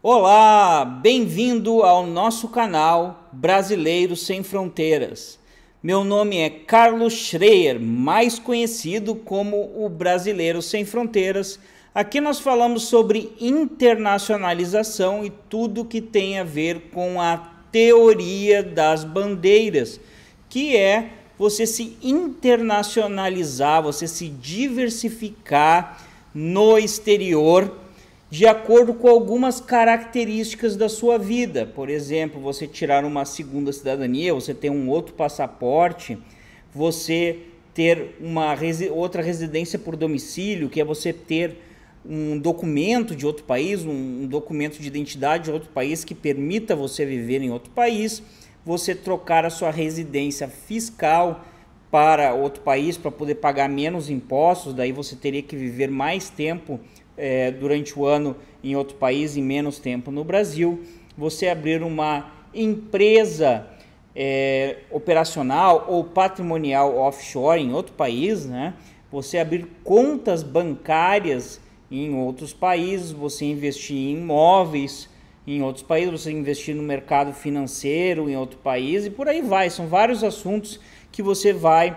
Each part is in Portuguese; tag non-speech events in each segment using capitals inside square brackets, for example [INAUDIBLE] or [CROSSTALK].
Olá, bem-vindo ao nosso canal Brasileiro Sem Fronteiras. Meu nome é Carlos Schreier, mais conhecido como o Brasileiro Sem Fronteiras. Aqui nós falamos sobre internacionalização e tudo que tem a ver com a teoria das bandeiras, que é você se internacionalizar, você se diversificar no exterior de acordo com algumas características da sua vida. Por exemplo, você tirar uma segunda cidadania, você ter um outro passaporte, você ter uma resi outra residência por domicílio, que é você ter um documento de outro país, um, um documento de identidade de outro país que permita você viver em outro país, você trocar a sua residência fiscal para outro país para poder pagar menos impostos, daí você teria que viver mais tempo é, durante o ano em outro país em menos tempo no Brasil, você abrir uma empresa é, operacional ou patrimonial offshore em outro país, né? Você abrir contas bancárias em outros países, você investir em imóveis em outros países, você investir no mercado financeiro em outro país e por aí vai. São vários assuntos que você vai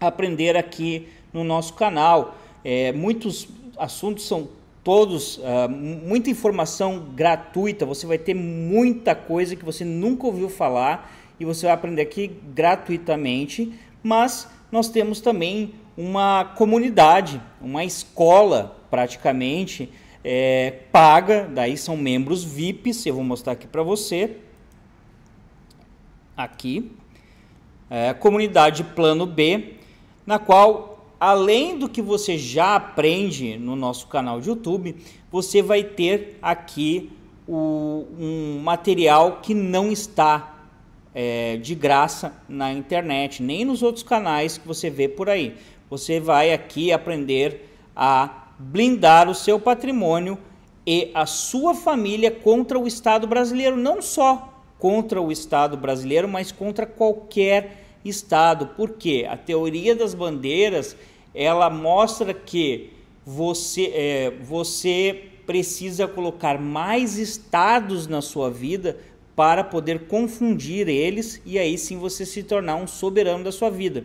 aprender aqui no nosso canal. É, muitos assuntos são todos, uh, muita informação gratuita, você vai ter muita coisa que você nunca ouviu falar e você vai aprender aqui gratuitamente, mas nós temos também uma comunidade, uma escola praticamente, é, paga, daí são membros VIPs, eu vou mostrar aqui para você, aqui, é, comunidade plano B, na qual além do que você já aprende no nosso canal de YouTube, você vai ter aqui o, um material que não está é, de graça na internet, nem nos outros canais que você vê por aí. Você vai aqui aprender a blindar o seu patrimônio e a sua família contra o Estado brasileiro, não só contra o Estado brasileiro, mas contra qualquer Estado. Porque a teoria das bandeiras ela mostra que você, é, você precisa colocar mais estados na sua vida para poder confundir eles e aí sim você se tornar um soberano da sua vida.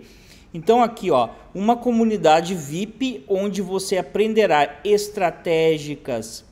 Então aqui, ó, uma comunidade VIP onde você aprenderá estratégicas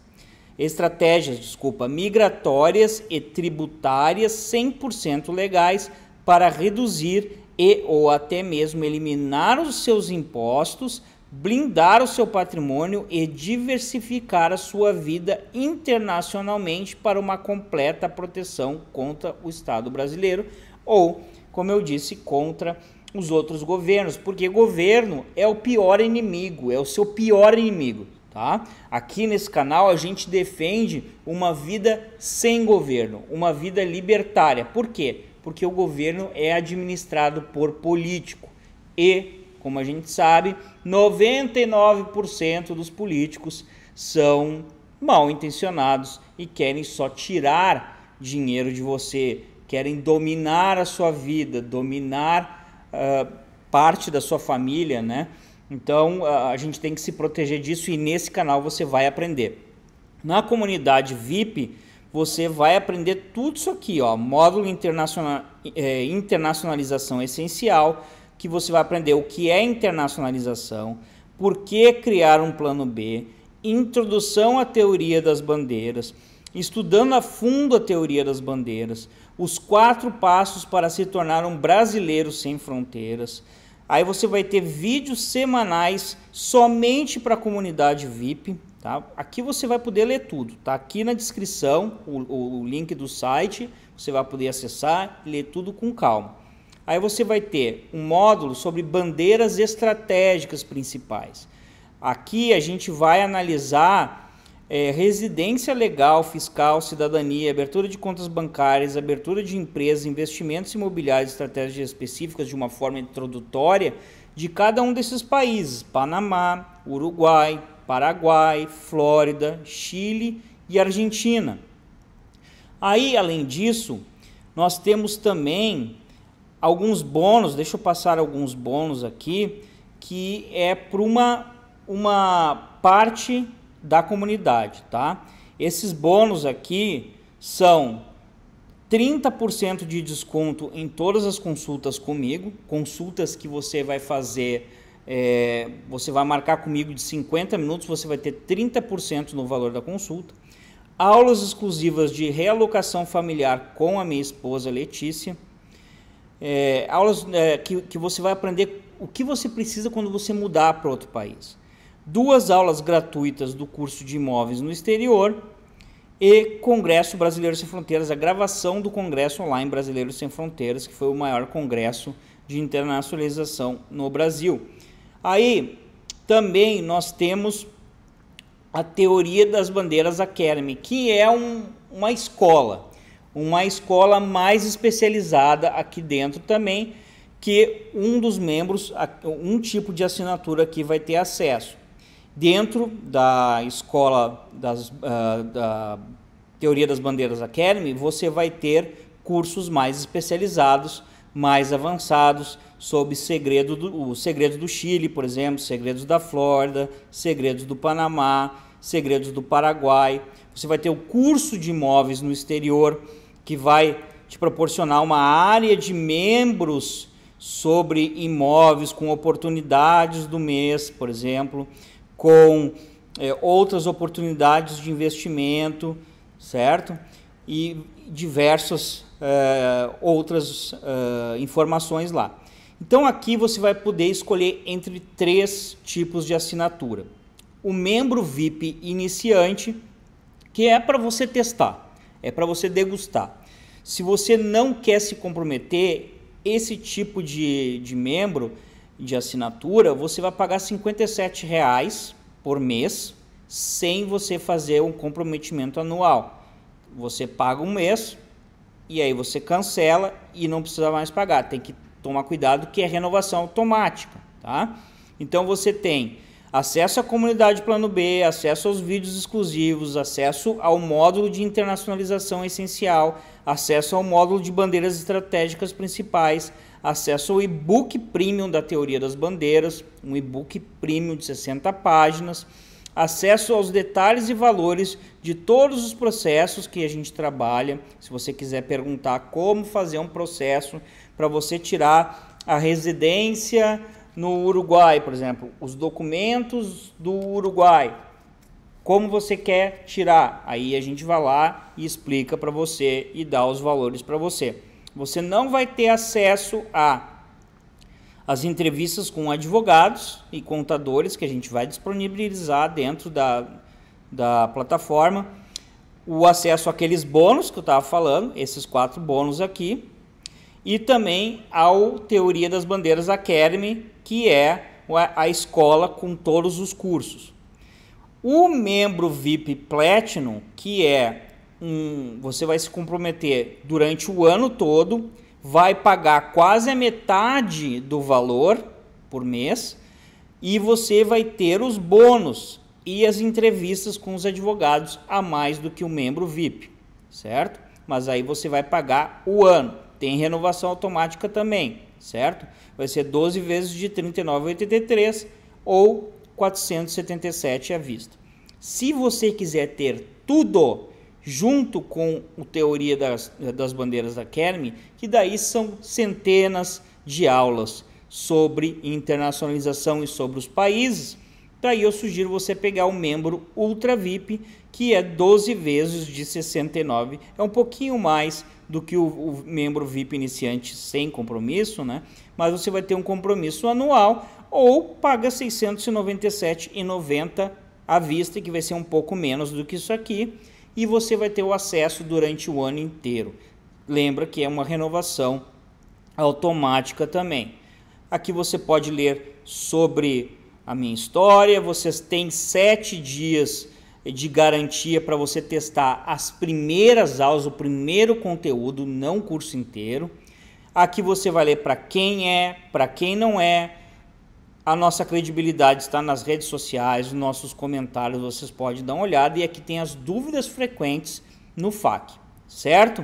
estratégias, desculpa, migratórias e tributárias 100% legais para reduzir e ou até mesmo eliminar os seus impostos, blindar o seu patrimônio e diversificar a sua vida internacionalmente para uma completa proteção contra o Estado brasileiro ou, como eu disse, contra os outros governos, porque governo é o pior inimigo, é o seu pior inimigo, tá? Aqui nesse canal a gente defende uma vida sem governo, uma vida libertária. Por quê? porque o governo é administrado por político e, como a gente sabe, 99% dos políticos são mal intencionados e querem só tirar dinheiro de você, querem dominar a sua vida, dominar uh, parte da sua família, né? Então a gente tem que se proteger disso e nesse canal você vai aprender. Na comunidade VIP, você vai aprender tudo isso aqui, ó, módulo internacional, é, internacionalização essencial, que você vai aprender o que é internacionalização, por que criar um plano B, introdução à teoria das bandeiras, estudando a fundo a teoria das bandeiras, os quatro passos para se tornar um brasileiro sem fronteiras. Aí você vai ter vídeos semanais somente para a comunidade VIP, Tá? Aqui você vai poder ler tudo. Tá aqui na descrição o, o link do site. Você vai poder acessar e ler tudo com calma. Aí você vai ter um módulo sobre bandeiras estratégicas principais. Aqui a gente vai analisar é, residência legal, fiscal, cidadania, abertura de contas bancárias, abertura de empresas, investimentos imobiliários, estratégias específicas de uma forma introdutória de cada um desses países: Panamá, Uruguai, Paraguai, Flórida, Chile e Argentina. Aí, além disso, nós temos também alguns bônus, deixa eu passar alguns bônus aqui, que é para uma, uma parte da comunidade, tá? Esses bônus aqui são 30% de desconto em todas as consultas comigo, consultas que você vai fazer é, você vai marcar comigo de 50 minutos, você vai ter 30% no valor da consulta. Aulas exclusivas de realocação familiar com a minha esposa Letícia. É, aulas é, que, que você vai aprender o que você precisa quando você mudar para outro país. Duas aulas gratuitas do curso de imóveis no exterior e Congresso Brasileiro Sem Fronteiras, a gravação do Congresso Online Brasileiro Sem Fronteiras, que foi o maior congresso de internacionalização no Brasil. Aí também nós temos a teoria das bandeiras Academy, que é um, uma escola, uma escola mais especializada aqui dentro também, que um dos membros, um tipo de assinatura aqui vai ter acesso. Dentro da escola das, uh, da Teoria das Bandeiras Academy, você vai ter cursos mais especializados mais avançados sobre segredo do, o segredo do Chile, por exemplo, segredos da Flórida, segredos do Panamá, segredos do Paraguai. Você vai ter o curso de imóveis no exterior que vai te proporcionar uma área de membros sobre imóveis com oportunidades do mês, por exemplo, com é, outras oportunidades de investimento, certo? E diversas uh, outras uh, informações lá. Então aqui você vai poder escolher entre três tipos de assinatura. O membro VIP iniciante, que é para você testar, é para você degustar. Se você não quer se comprometer, esse tipo de, de membro de assinatura, você vai pagar R$ 57,00 por mês, sem você fazer um comprometimento anual. Você paga um mês, e aí você cancela e não precisa mais pagar. Tem que tomar cuidado que é renovação automática, tá? Então você tem acesso à comunidade Plano B, acesso aos vídeos exclusivos, acesso ao módulo de internacionalização essencial, acesso ao módulo de bandeiras estratégicas principais, acesso ao e-book premium da teoria das bandeiras, um e-book premium de 60 páginas acesso aos detalhes e valores de todos os processos que a gente trabalha. Se você quiser perguntar como fazer um processo para você tirar a residência no Uruguai, por exemplo, os documentos do Uruguai, como você quer tirar, aí a gente vai lá e explica para você e dá os valores para você. Você não vai ter acesso a as entrevistas com advogados e contadores que a gente vai disponibilizar dentro da, da plataforma, o acesso àqueles bônus que eu estava falando, esses quatro bônus aqui, e também ao Teoria das Bandeiras Academy, que é a escola com todos os cursos. O membro VIP Platinum, que é um, você vai se comprometer durante o ano todo vai pagar quase a metade do valor por mês e você vai ter os bônus e as entrevistas com os advogados a mais do que o um membro VIP, certo? Mas aí você vai pagar o ano. Tem renovação automática também, certo? Vai ser 12 vezes de 39,83 ou 477 à vista. Se você quiser ter tudo, junto com o Teoria das, das Bandeiras da Kerme, que daí são centenas de aulas sobre internacionalização e sobre os países. Daí eu sugiro você pegar o membro Ultra VIP, que é 12 vezes de 69, é um pouquinho mais do que o, o membro VIP iniciante sem compromisso, né? Mas você vai ter um compromisso anual ou paga 697,90 à vista, que vai ser um pouco menos do que isso aqui e você vai ter o acesso durante o ano inteiro. Lembra que é uma renovação automática também. Aqui você pode ler sobre a minha história. Vocês tem sete dias de garantia para você testar as primeiras aulas, o primeiro conteúdo, não o curso inteiro. Aqui você vai ler para quem é, para quem não é, a nossa credibilidade está nas redes sociais, nos nossos comentários, vocês podem dar uma olhada e aqui tem as dúvidas frequentes no FAQ, certo?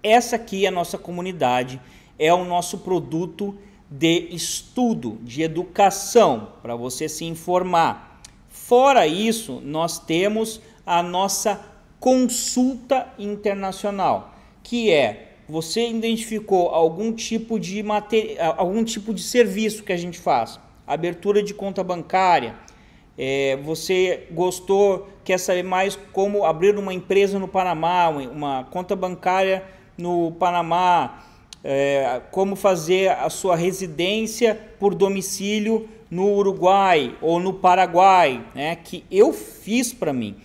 Essa aqui é a nossa comunidade, é o nosso produto de estudo, de educação, para você se informar. Fora isso, nós temos a nossa consulta internacional, que é você identificou algum tipo de algum tipo de serviço que a gente faz abertura de conta bancária, é, você gostou, quer saber mais como abrir uma empresa no Panamá, uma conta bancária no Panamá, é, como fazer a sua residência por domicílio no Uruguai ou no Paraguai, né, que eu fiz para mim.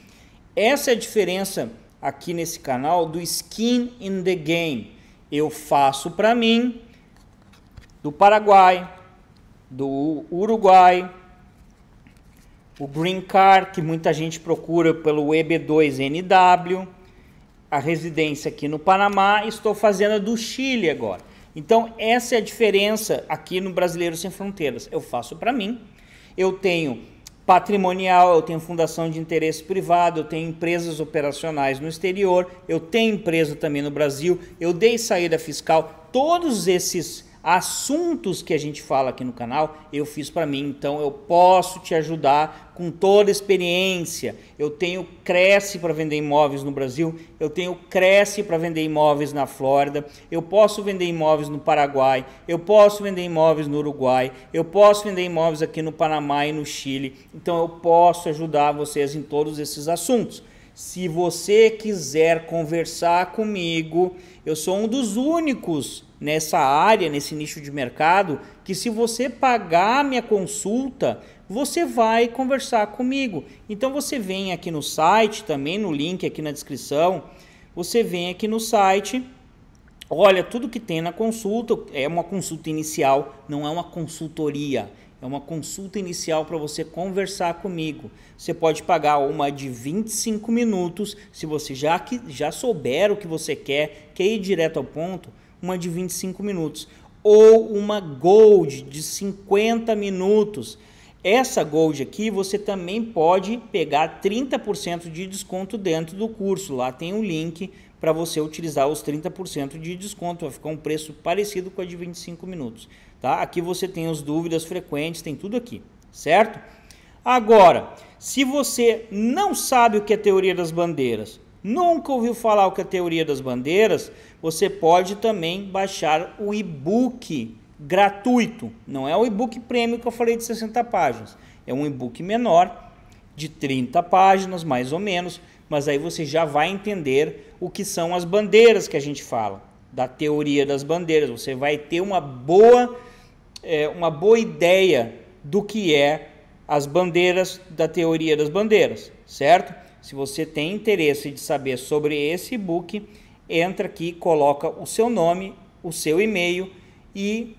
Essa é a diferença aqui nesse canal do skin in the game. Eu faço para mim do Paraguai, do Uruguai, o Green Card, que muita gente procura pelo EB2NW, a residência aqui no Panamá, estou fazendo a do Chile agora. Então, essa é a diferença aqui no Brasileiro Sem Fronteiras. Eu faço para mim, eu tenho patrimonial, eu tenho fundação de interesse privado, eu tenho empresas operacionais no exterior, eu tenho empresa também no Brasil, eu dei saída fiscal, todos esses assuntos que a gente fala aqui no canal, eu fiz para mim, então eu posso te ajudar com toda a experiência. Eu tenho Cresce para vender imóveis no Brasil, eu tenho Cresce para vender imóveis na Flórida, eu posso vender imóveis no Paraguai, eu posso vender imóveis no Uruguai, eu posso vender imóveis aqui no Panamá e no Chile. Então eu posso ajudar vocês em todos esses assuntos. Se você quiser conversar comigo, eu sou um dos únicos nessa área, nesse nicho de mercado, que se você pagar minha consulta, você vai conversar comigo. Então você vem aqui no site, também no link aqui na descrição, você vem aqui no site, olha tudo que tem na consulta, é uma consulta inicial, não é uma consultoria. É uma consulta inicial para você conversar comigo. Você pode pagar uma de 25 minutos, se você já, já souber o que você quer, quer ir direto ao ponto, uma de 25 minutos ou uma Gold de 50 minutos. Essa Gold aqui você também pode pegar 30% de desconto dentro do curso. Lá tem um link para você utilizar os 30% de desconto. Vai ficar um preço parecido com a de 25 minutos. Tá? Aqui você tem as dúvidas frequentes, tem tudo aqui, certo? Agora, se você não sabe o que é teoria das bandeiras, nunca ouviu falar o que é a teoria das bandeiras, você pode também baixar o e-book gratuito. Não é o e-book prêmio que eu falei de 60 páginas. É um e-book menor, de 30 páginas, mais ou menos, mas aí você já vai entender o que são as bandeiras que a gente fala, da teoria das bandeiras. Você vai ter uma boa, é, uma boa ideia do que é as bandeiras da teoria das bandeiras, certo? Se você tem interesse de saber sobre esse e-book, entra aqui, coloca o seu nome, o seu e-mail e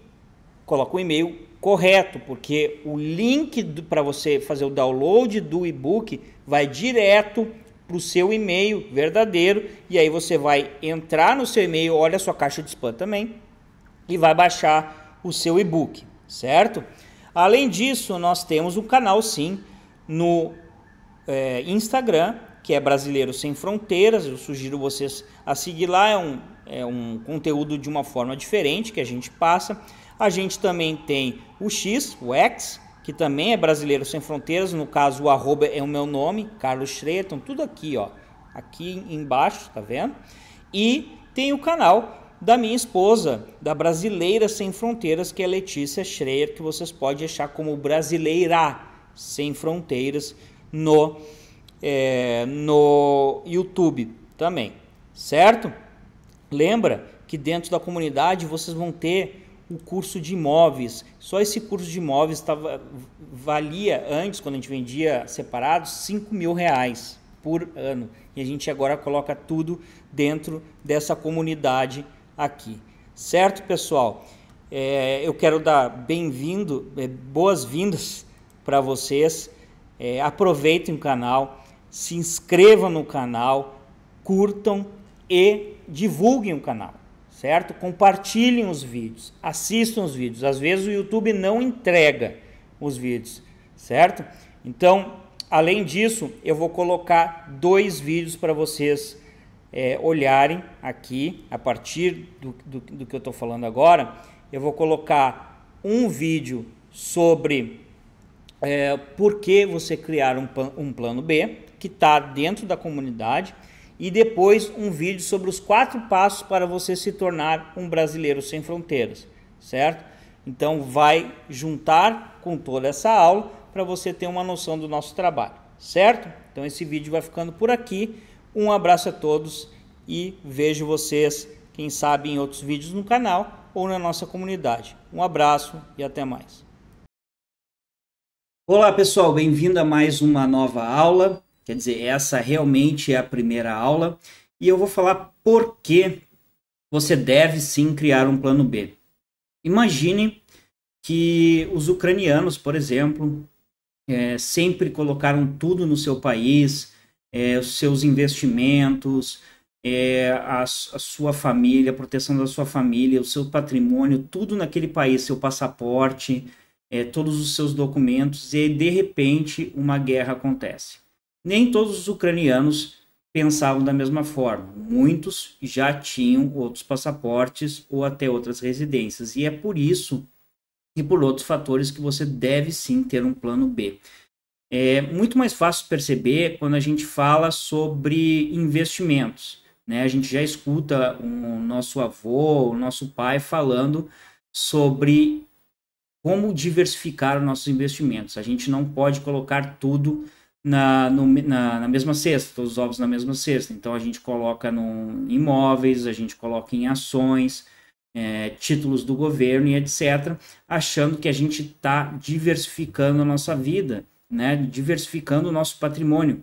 coloca o e-mail correto, porque o link para você fazer o download do e-book vai direto para o seu e-mail verdadeiro e aí você vai entrar no seu e-mail, olha a sua caixa de spam também e vai baixar o seu e-book, certo? Além disso, nós temos um canal sim no é, Instagram, que é Brasileiro Sem Fronteiras. Eu sugiro vocês a seguir lá. É um, é um conteúdo de uma forma diferente que a gente passa. A gente também tem o X, o X, que também é Brasileiro Sem Fronteiras. No caso, o arroba é o meu nome, Carlos então tudo aqui, ó. Aqui embaixo, tá vendo? E tem o canal da minha esposa, da Brasileira Sem Fronteiras, que é Letícia Schreier, que vocês podem achar como Brasileira Sem Fronteiras, no, é, no YouTube também, certo? Lembra que dentro da comunidade vocês vão ter o curso de imóveis. Só esse curso de imóveis tava, valia antes, quando a gente vendia separado, 5 mil reais por ano. E a gente agora coloca tudo dentro dessa comunidade aqui. Certo, pessoal? É, eu quero dar bem-vindo, é, boas-vindas para vocês é, aproveitem o canal, se inscrevam no canal, curtam e divulguem o canal, certo? Compartilhem os vídeos, assistam os vídeos. Às vezes o YouTube não entrega os vídeos, certo? Então, além disso, eu vou colocar dois vídeos para vocês é, olharem aqui, a partir do, do, do que eu estou falando agora. Eu vou colocar um vídeo sobre é, por que você criar um, um plano B que está dentro da comunidade e depois um vídeo sobre os quatro passos para você se tornar um brasileiro sem fronteiras, certo? Então vai juntar com toda essa aula para você ter uma noção do nosso trabalho, certo? Então esse vídeo vai ficando por aqui. Um abraço a todos e vejo vocês, quem sabe, em outros vídeos no canal ou na nossa comunidade. Um abraço e até mais. Olá pessoal, bem-vindo a mais uma nova aula. Quer dizer, essa realmente é a primeira aula e eu vou falar por que você deve sim criar um plano B. Imagine que os ucranianos, por exemplo, é, sempre colocaram tudo no seu país, é, os seus investimentos, é, a, a sua família, a proteção da sua família, o seu patrimônio, tudo naquele país, seu passaporte é, todos os seus documentos e de repente uma guerra acontece. Nem todos os ucranianos pensavam da mesma forma. Muitos já tinham outros passaportes ou até outras residências e é por isso e por outros fatores que você deve sim ter um plano B. É muito mais fácil perceber quando a gente fala sobre investimentos. Né? A gente já escuta o nosso avô, o nosso pai falando sobre como diversificar os nossos investimentos. A gente não pode colocar tudo na, no, na, na, mesma cesta, todos os ovos na mesma cesta. Então a gente coloca em imóveis, a gente coloca em ações, é, títulos do governo e etc., achando que a gente está diversificando a nossa vida, né? diversificando o nosso patrimônio.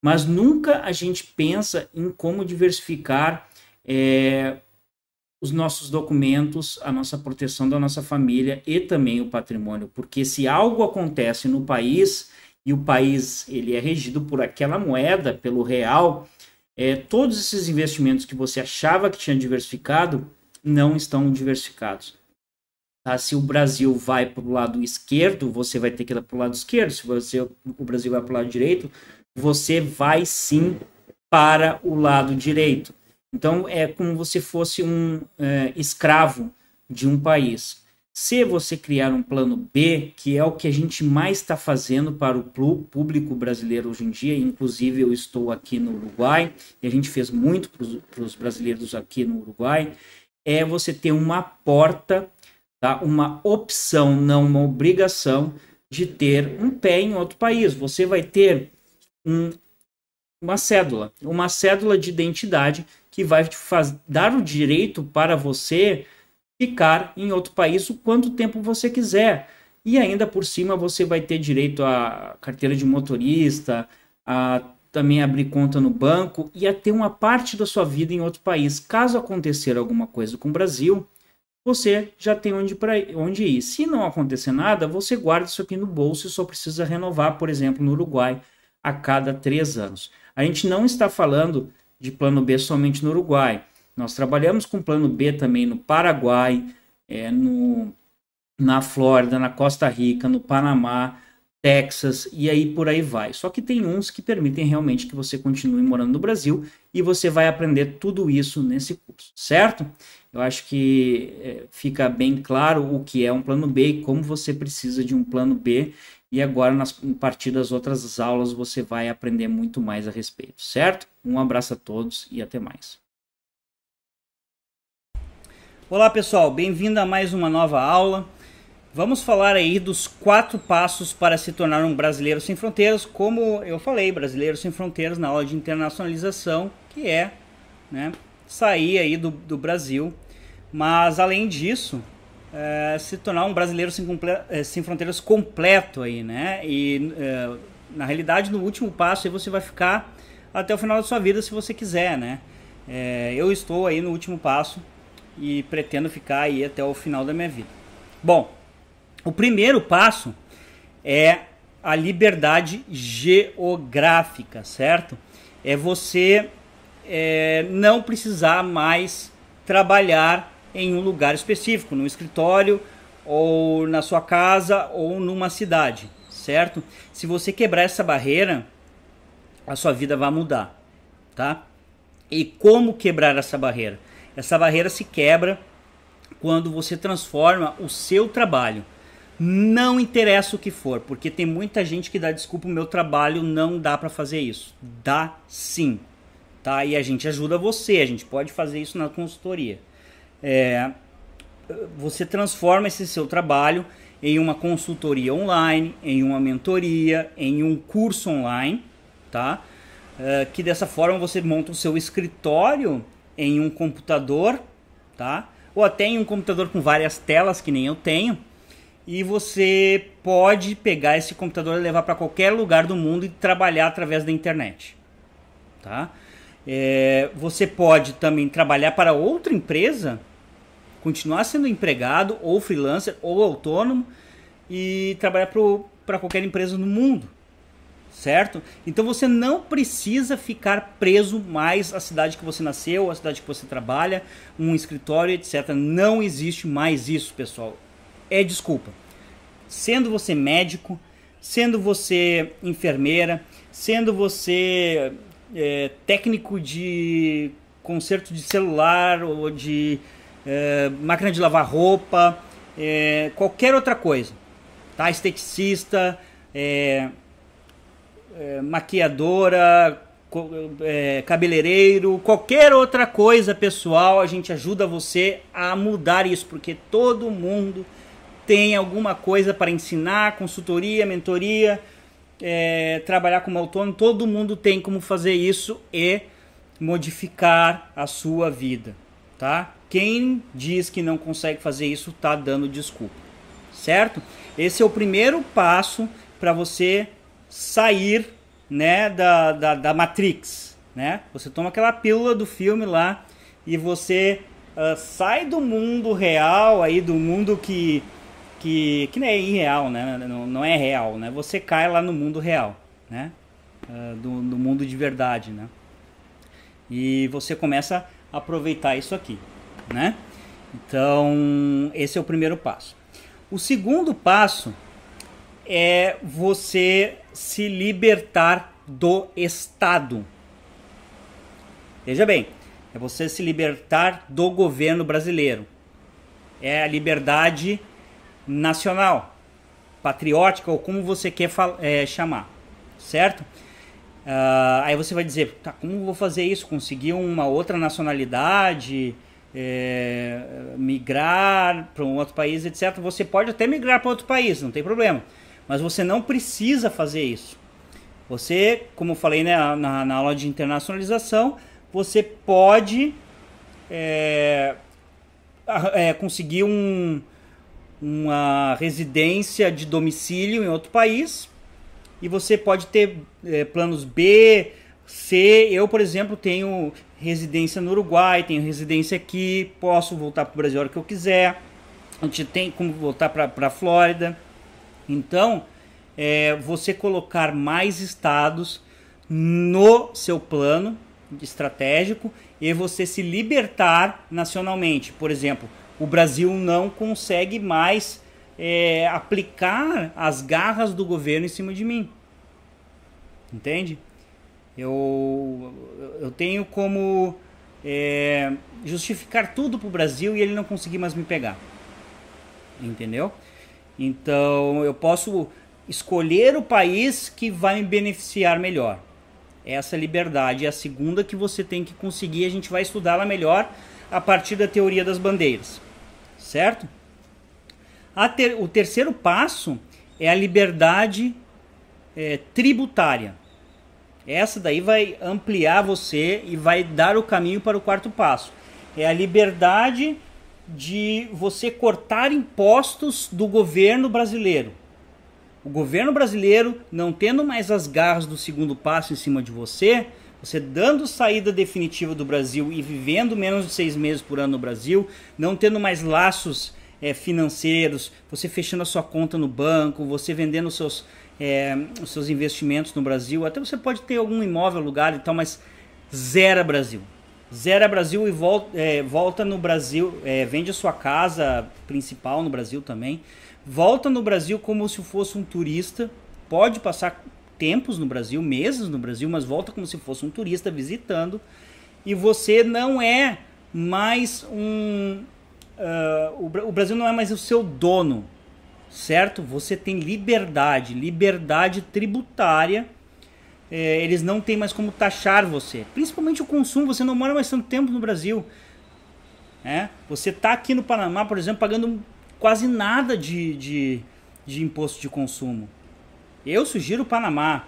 Mas nunca a gente pensa em como diversificar é, os nossos documentos, a nossa proteção da nossa família e também o patrimônio, porque se algo acontece no país e o país ele é regido por aquela moeda, pelo real, é, todos esses investimentos que você achava que tinha diversificado não estão diversificados. Tá? Se o Brasil vai para o lado esquerdo, você vai ter que ir para o lado esquerdo. Se você, o Brasil vai para o lado direito, você vai sim para o lado direito. Então é como se fosse um é, escravo de um país. Se você criar um plano B, que é o que a gente mais está fazendo para o público brasileiro hoje em dia, inclusive eu estou aqui no Uruguai, e a gente fez muito para os brasileiros aqui no Uruguai, é você ter uma porta, tá? uma opção, não uma obrigação, de ter um pé em outro país. Você vai ter um, uma cédula, uma cédula de identidade que vai faz, dar o direito para você ficar em outro país o quanto tempo você quiser. E ainda por cima você vai ter direito à carteira de motorista, a também abrir conta no banco e a ter uma parte da sua vida em outro país. Caso acontecer alguma coisa com o Brasil, você já tem onde, pra, onde ir. Se não acontecer nada, você guarda isso aqui no bolso e só precisa renovar, por exemplo, no Uruguai, a cada três anos. A gente não está falando de plano B somente no Uruguai. Nós trabalhamos com plano B também no Paraguai, é, no, na Flórida, na Costa Rica, no Panamá, Texas e aí por aí vai. Só que tem uns que permitem realmente que você continue morando no Brasil e você vai aprender tudo isso nesse curso, certo? Eu acho que é, fica bem claro o que é um plano B e como você precisa de um plano B e agora, nas partir das outras aulas, você vai aprender muito mais a respeito, certo? Um abraço a todos e até mais. Olá pessoal, bem-vindo a mais uma nova aula. Vamos falar aí dos quatro passos para se tornar um brasileiro sem fronteiras, como eu falei, brasileiro sem fronteiras na aula de internacionalização, que é né, sair aí do, do Brasil. Mas além disso, é, se tornar um brasileiro sem, é, sem, fronteiras completo aí, né? E é, na realidade, no último passo, aí você vai ficar até o final da sua vida se você quiser, né? É, eu estou aí no último passo e pretendo ficar aí até o final da minha vida. Bom, o primeiro passo é a liberdade geográfica, certo? É você é, não precisar mais trabalhar em um lugar específico, num escritório ou na sua casa ou numa cidade, certo? Se você quebrar essa barreira, a sua vida vai mudar, tá? E como quebrar essa barreira? Essa barreira se quebra quando você transforma o seu trabalho. Não interessa o que for, porque tem muita gente que dá desculpa, o meu trabalho não dá para fazer isso. Dá sim, tá? E a gente ajuda você, a gente pode fazer isso na consultoria é, você transforma esse seu trabalho em uma consultoria online, em uma mentoria, em um curso online, tá? É, que dessa forma você monta o seu escritório em um computador, tá? Ou até em um computador com várias telas, que nem eu tenho, e você pode pegar esse computador e levar para qualquer lugar do mundo e trabalhar através da internet, tá? É, você pode também trabalhar para outra empresa, continuar sendo empregado ou freelancer ou autônomo e trabalhar para qualquer empresa no mundo, certo? Então você não precisa ficar preso mais à cidade que você nasceu, à cidade que você trabalha, um escritório, etc. Não existe mais isso, pessoal. É desculpa. Sendo você médico, sendo você enfermeira, sendo você é, técnico de conserto de celular ou de é, máquina de lavar roupa, é, qualquer outra coisa, tá? Esteticista, é, é, maquiadora, é, cabeleireiro, qualquer outra coisa pessoal, a gente ajuda você a mudar isso, porque todo mundo tem alguma coisa para ensinar, consultoria, mentoria, é, trabalhar como autônomo, todo mundo tem como fazer isso e modificar a sua vida, tá? Quem diz que não consegue fazer isso tá dando desculpa, certo? Esse é o primeiro passo para você sair, né, da, da, da, Matrix, né? Você toma aquela pílula do filme lá e você uh, sai do mundo real aí, do mundo que que, que é irreal, né? Não, não, é real, né? Você cai lá no mundo real, né? Uh, do, do, mundo de verdade, né? E você começa a aproveitar isso aqui, né? Então, esse é o primeiro passo. O segundo passo é você se libertar do Estado. Veja bem, é você se libertar do governo brasileiro. É a liberdade nacional, patriótica ou como você quer é, chamar, certo? Uh, aí você vai dizer, tá, como vou fazer isso? Conseguir uma outra nacionalidade, é, migrar para um outro país, etc. Você pode até migrar para outro país, não tem problema. Mas você não precisa fazer isso. Você, como eu falei né, na, na aula de internacionalização, você pode é, é, conseguir um, uma residência de domicílio em outro país e você pode ter é, planos B, C. Eu, por exemplo, tenho residência no Uruguai, tenho residência aqui, posso voltar para o Brasil a hora que eu quiser, a gente tem como voltar para a Flórida. Então, é, você colocar mais estados no seu plano estratégico e você se libertar nacionalmente. Por exemplo, o Brasil não consegue mais é, aplicar as garras do governo em cima de mim. Entende? Eu, eu tenho como é, justificar tudo para o Brasil e ele não conseguir mais me pegar. Entendeu? Então eu posso escolher o país que vai me beneficiar melhor. Essa é liberdade é a segunda que você tem que conseguir. A gente vai estudá-la melhor a partir da teoria das bandeiras certo? Ter, o terceiro passo é a liberdade é, tributária. Essa daí vai ampliar você e vai dar o caminho para o quarto passo. É a liberdade de você cortar impostos do governo brasileiro. O governo brasileiro, não tendo mais as garras do segundo passo em cima de você, você dando saída definitiva do Brasil e vivendo menos de seis meses por ano no Brasil, não tendo mais laços é, financeiros, você fechando a sua conta no banco, você vendendo os seus, é, os seus investimentos no Brasil, até você pode ter algum imóvel alugado e tal, mas zera Brasil. Zera Brasil e volta, é, eh, volta no Brasil, vende a sua casa principal no Brasil também, volta no Brasil como se fosse um turista, pode passar tempos no Brasil, meses no Brasil, mas volta como se fosse um turista visitando e você não é mais um. Uh, o, Brasil não é mais o seu dono, certo? Você tem liberdade, liberdade tributária. É, eles não têm mais como taxar você, principalmente o consumo. Você não mora mais tanto tempo no Brasil. É? Você está aqui no Panamá, por exemplo, pagando quase nada de, de, de imposto de consumo. Eu sugiro o Panamá.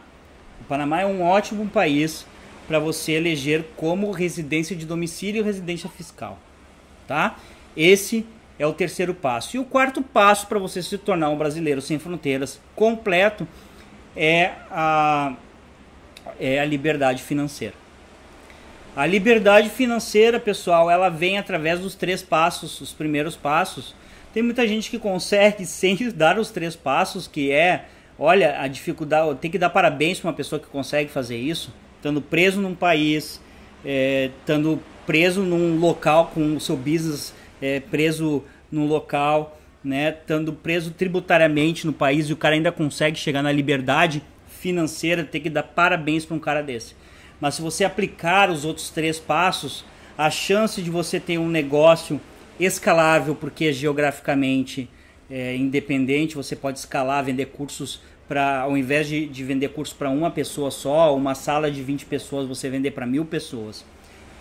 O Panamá é um ótimo país para você eleger como residência de domicílio e residência fiscal, tá? Esse é o terceiro passo. E o quarto passo para você se tornar um brasileiro sem fronteiras completo é a, é a liberdade financeira. A liberdade financeira, pessoal, ela vem através dos três passos, os primeiros passos. Tem muita gente que consegue [LAUGHS] sem dar os três passos, que é Olha, a dificuldade, tem que dar parabéns para uma pessoa que consegue fazer isso, estando preso num país, é, estando preso num local com o seu business é, preso num local, né, estando preso tributariamente no país e o cara ainda consegue chegar na liberdade financeira, tem que dar parabéns para um cara desse. Mas se você aplicar os outros três passos, a chance de você ter um negócio escalável, porque geograficamente é, independente, você pode escalar, vender cursos para, ao invés de, de vender curso para uma pessoa só, uma sala de 20 pessoas, você vender para mil pessoas.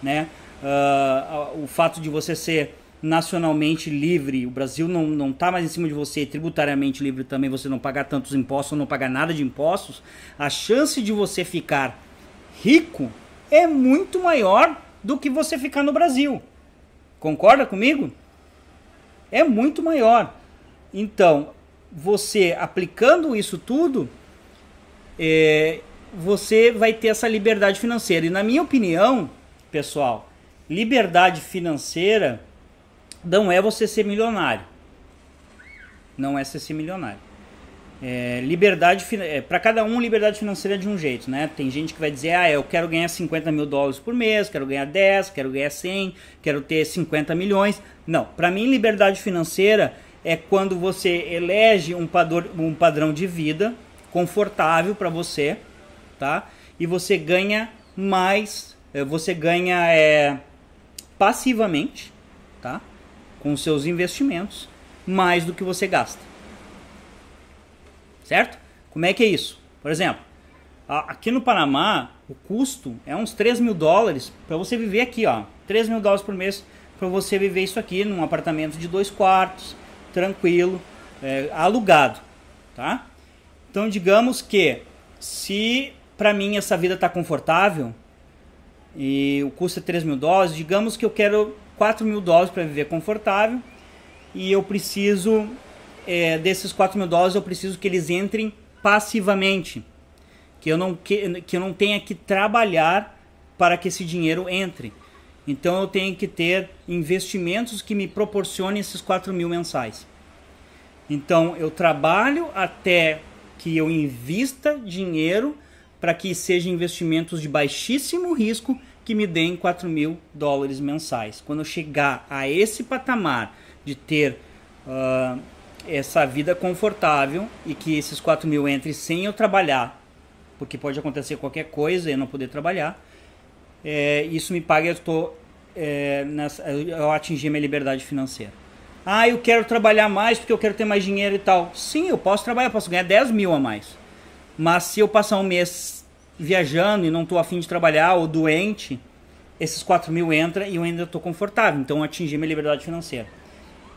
Né? Uh, o fato de você ser nacionalmente livre, o Brasil não não está mais em cima de você, tributariamente livre também, você não pagar tantos impostos ou não pagar nada de impostos, a chance de você ficar rico é muito maior do que você ficar no Brasil. Concorda comigo? É muito maior. Então, você aplicando isso tudo, é, você vai ter essa liberdade financeira. E na minha opinião, pessoal, liberdade financeira não é você ser milionário. Não é você ser milionário. É, liberdade é, para cada um liberdade financeira é de um jeito né tem gente que vai dizer ah eu quero ganhar 50 mil dólares por mês quero ganhar 10 quero ganhar 100 quero ter 50 milhões não para mim liberdade financeira é quando você elege um, um padrão de vida confortável para você, tá? E você ganha mais, eh, você ganha é, passivamente, tá? Com seus investimentos, mais do que você gasta. Certo? Como é que é isso? Por exemplo, aqui no Panamá, o custo é uns 3 mil dólares para você viver aqui, ó. 3 mil dólares por mês para você viver isso aqui num apartamento de dois quartos tranquilo, é, alugado, tá? Então, digamos que se para mim essa vida está confortável e o custo é 3 mil dólares, digamos que eu quero 4 mil dólares para viver confortável e eu preciso é, desses 4 mil dólares, eu preciso que eles entrem passivamente, que eu não, que, que eu não tenha que trabalhar para que esse dinheiro entre. Então eu tenho que ter investimentos que me proporcionem esses 4 mil mensais. Então eu trabalho até que eu invista dinheiro para que sejam investimentos de baixíssimo risco que me deem 4 mil dólares mensais. Quando eu chegar a esse patamar de ter uh, essa vida confortável e que esses 4 mil entrem sem eu trabalhar, porque pode acontecer qualquer coisa e eu não poder trabalhar, é, isso me paga, eu, tô, é, nessa, eu atingi minha liberdade financeira. Ah, eu quero trabalhar mais porque eu quero ter mais dinheiro e tal. Sim, eu posso trabalhar, eu posso ganhar 10 mil a mais. Mas se eu passar um mês viajando e não estou afim de trabalhar ou doente, esses 4 mil entra e eu ainda estou confortável. Então eu atingi minha liberdade financeira.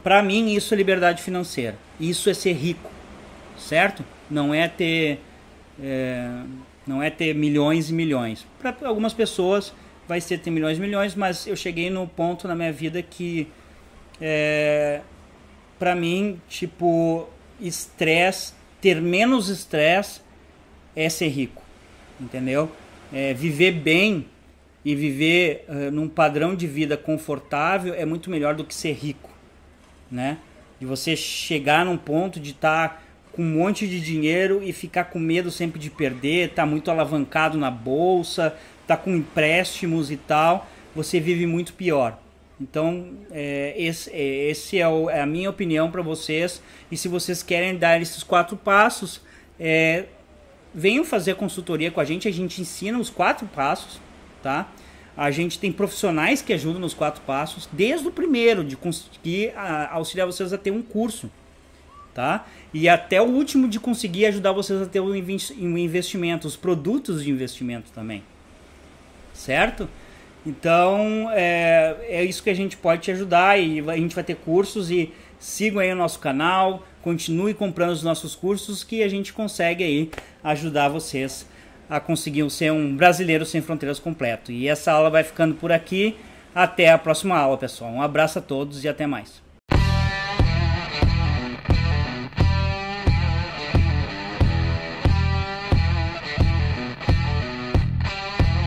Para mim, isso é liberdade financeira. Isso é ser rico, certo? Não é ter. É não é ter milhões e milhões. Para algumas pessoas vai ser ter milhões e milhões, mas eu cheguei no ponto na minha vida que é, para mim, tipo, estresse, ter menos estresse é ser rico, entendeu? É, viver bem e viver uh, num padrão de vida confortável é muito melhor do que ser rico, né? De você chegar num ponto de estar tá com um monte de dinheiro e ficar com medo sempre de perder, tá muito alavancado na bolsa, tá com empréstimos e tal, você vive muito pior. Então, é, esse, é, esse é, o, é, a minha opinião para vocês. E se vocês querem dar esses quatro passos, é, venham fazer consultoria com a gente. A gente ensina os quatro passos, tá? A gente tem profissionais que ajudam nos quatro passos, desde o primeiro, de conseguir a, auxiliar vocês a ter um curso tá? E até o último de conseguir ajudar vocês a ter o investimento, os produtos de investimento também, certo? Então é, é isso que a gente pode te ajudar e a gente vai ter cursos e sigam aí o nosso canal, continue comprando os nossos cursos que a gente consegue aí ajudar vocês a conseguir ser um brasileiro sem fronteiras completo. E essa aula vai ficando por aqui. Até a próxima aula, pessoal. Um abraço a todos e até mais.